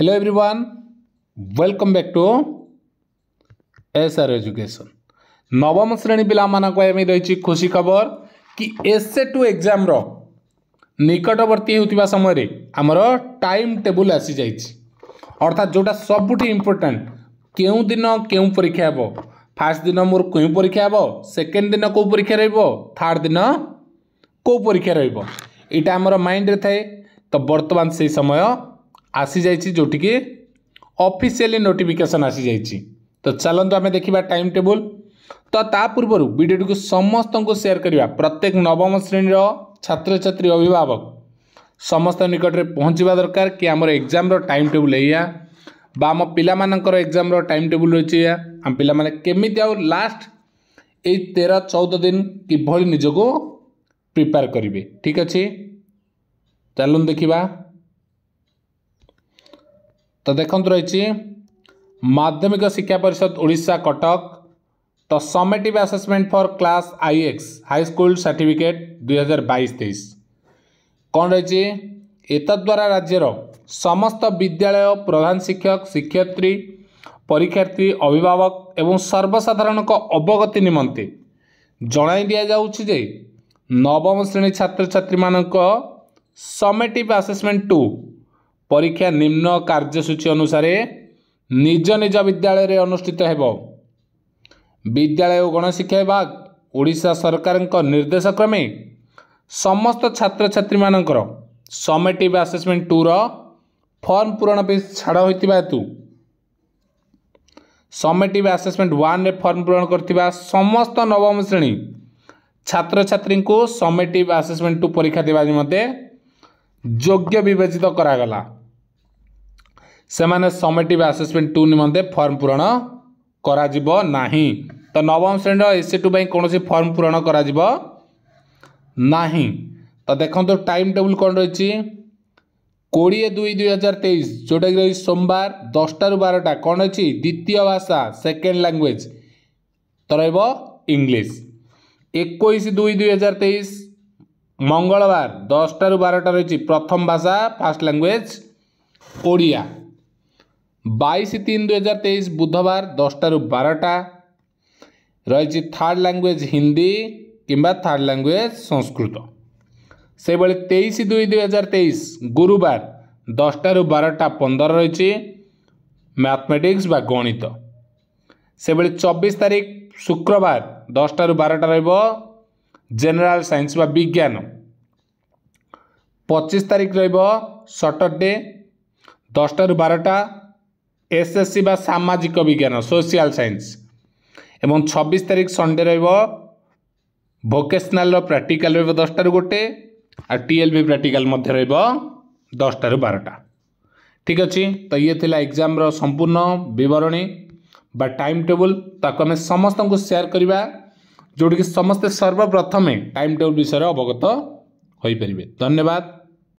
Hello everyone, welcome back to SR Education. নবম শ্রেণী ପିଲାମାନଙ୍କ ପାଇଁ ରହିଛି ଖୁସି ଖବର କି ଏସ୍ଏ ଟୁ ଏକ୍ଜାମ୍ର ନିକଟବର୍ତ୍ତୀ ହେଉଥିବା ସମୟରେ ଆମର ଟାଇମ୍ ଟେବୁଲ୍ ଆସିଯାଇଛି ଅର୍ଥାତ୍ ଯେଉଁଟା ସବୁଠି ଇମ୍ପୋର୍ଟାଣ୍ଟ କେଉଁ ଦିନ କେଉଁ ପରୀକ୍ଷା ହେବ ଫାର୍ଷ୍ଟ ଦିନ ମୋର କେଉଁ ପରୀକ୍ଷା ହେବ ସେକେଣ୍ଡ ଦିନ କେଉଁ ପରୀକ୍ଷା ରହିବ ଥାର୍ଡ଼ ଦିନ କେଉଁ ପରୀକ୍ଷା ରହିବ ଏଇଟା ଆମର ମାଇଣ୍ଡରେ ଥାଏ ତ ବର୍ତ୍ତମାନ ସେଇ ସମୟ ଆସିଯାଇଛି ଯେଉଁଠିକି ଅଫିସିଆଲି ନୋଟିଫିକେସନ୍ ଆସିଯାଇଛି ତ ଚାଲନ୍ତୁ ଆମେ ଦେଖିବା ଟାଇମ୍ ଟେବୁଲ୍ ତ ତା ପୂର୍ବରୁ ଭିଡ଼ିଓଟିକୁ ସମସ୍ତଙ୍କୁ ସେୟାର କରିବା ପ୍ରତ୍ୟେକ ନବମ ଶ୍ରେଣୀର ଛାତ୍ରଛାତ୍ରୀ ଅଭିଭାବକ ସମସ୍ତ ନିକଟରେ ପହଞ୍ଚିବା ଦରକାର କି ଆମର ଏକ୍ଜାମ୍ର ଟାଇମ୍ ଟେବୁଲ୍ ଏଇଆ ବା ଆମ ପିଲାମାନଙ୍କର ଏକ୍ଜାମ୍ର ଟାଇମ୍ ଟେବୁଲ୍ ରହିଛି ଏଇଆ ଆମ ପିଲାମାନେ କେମିତି ଆଉ ଲାଷ୍ଟ ଏଇ ତେର ଚଉଦ ଦିନ କିଭଳି ନିଜକୁ ପ୍ରିପେୟାର କରିବେ ଠିକ୍ ଅଛି ଚାଲନ୍ତୁ ଦେଖିବା তো দেখুন রয়েছে মাধ্যমিক শিক্ষা পরিষদ ওড়শা কটক তো summative assessment for class IX high school certificate দুই হাজার বাইশ তেইশ কণ রয়েছে এতদ্বারা রাজ্যের সমস্ত বিদ্যালয় প্রধান শিক্ষক শিক্ষয়িত্রী পরীক্ষার্থী অভিভাবক এবং সর্বসাধারণক অবগতি নিমন্তে জনাই দিয়া যাচ্ছে যে নবম শ্রেণী ছাত্রছাত্রী মানক সমেটিভ আসেসমেন্ট টু ପରୀକ୍ଷା ନିମ୍ନ କାର୍ଯ୍ୟସୂଚୀ ଅନୁସାରେ ନିଜ ନିଜ ବିଦ୍ୟାଳୟରେ ଅନୁଷ୍ଠିତ ହେବ ବିଦ୍ୟାଳୟ ଓ ଗଣଶିକ୍ଷା ବିଭାଗ ଓଡ଼ିଶା ସରକାରଙ୍କ ନିର୍ଦ୍ଦେଶ କ୍ରମେ ସମସ୍ତ ଛାତ୍ରଛାତ୍ରୀମାନଙ୍କର ସମେଟିଭ୍ ଆସେସମେଣ୍ଟ ଟୁର ଫର୍ମ ପୂରଣ ପାଇଁ ଛାଡ଼ ହୋଇଥିବା ହେତୁ ସମେଟିଭ୍ ଆସେସମେଣ୍ଟ ୱାନ୍ରେ ଫର୍ମ ପୂରଣ କରିଥିବା ସମସ୍ତ ନବମ ଶ୍ରେଣୀ ଛାତ୍ରଛାତ୍ରୀଙ୍କୁ ସମେଟିଭ୍ ଆସେସମେଣ୍ଟ ଟୁ ପରୀକ୍ଷା ଦେବା ନିମନ୍ତେ ଯୋଗ୍ୟ ବିବେଚିତ କରାଗଲା ସେମାନେ ସମେଟିଭ୍ ଆସେସମେଣ୍ଟ ଟୁ ନିମନ୍ତେ ଫର୍ମ ପୂରଣ କରାଯିବ ନାହିଁ ତ ନବମ ଶ୍ରେଣୀର ଏସ୍ ଟୁ ପାଇଁ କୌଣସି ଫର୍ମ ପୂରଣ କରାଯିବ ନାହିଁ ତ ଦେଖନ୍ତୁ ଟାଇମ୍ ଟେବୁଲ୍ କ'ଣ ରହିଛି କୋଡ଼ିଏ ଦୁଇ ଦୁଇ ହଜାର ତେଇଶ ଯେଉଁଟାକି ରହିଛି ସୋମବାର ଦଶଟାରୁ ବାରଟା କ'ଣ ରହିଛି ଦ୍ୱିତୀୟ ଭାଷା ସେକେଣ୍ଡ ଲାଙ୍ଗୁଏଜ୍ ତ ରହିବ ଇଂଲିଶ ଏକୋଇଶ ଦୁଇ ଦୁଇ ହଜାର ତେଇଶ ମଙ୍ଗଳବାର ଦଶଟାରୁ ବାରଟା ରହିଛି ପ୍ରଥମ ଭାଷା ଫାର୍ଷ୍ଟ ଲାଙ୍ଗୁଏଜ୍ ଓଡ଼ିଆ বাইশ তিন দু হাজার তেইশ বুধবার দশটারু বারোটা রয়েছে থার্ড ল্যাঙ্গুয়েজ হিন্দি কিংবা থার্ড ল্যাঙ্গুয়েজ সংস্কৃত সেইভাবে তেইশ দুই দুই হাজার তেইশ গুরুবার দশটারু বারোটা পনেরো রয়েছে ম্যাথমেটিক্স বা গণিত সেভাবে চব্বিশ তারিখ শুক্রবার দশটারু বারোটা রহব জেনারেল সায়েন্স বা বিজ্ঞান পঁচিশ তারিখ রহব সটরডে দশটারু বারোটা এসএসসি বা সামাজিক বিজ্ঞান সোশিয়াল সায়েন্স এবং ছবিশ তারিখ সন্ডে রহব ভোকেশনাল প্রাকটিকাল রহব দশটার গোটে আর টিএলবি প্রাকটিকাল মধ্যে রহব দশটার বারোটা ঠিক আছে তো ইয়ে লা এক্সাম্র সম্পূর্ণ বিবরণী বা টাইম টেবুল তাকে আমি সমস্ত সেয়ার করা ଯେଉଁଠିକି ସମସ୍ତେ ସର୍ବପ୍ରଥମେ ଟାଇମ୍ ଟେବୁଲ୍ ବିଷୟରେ ଅବଗତ ହୋଇପାରିବେ ଧନ୍ୟବାଦ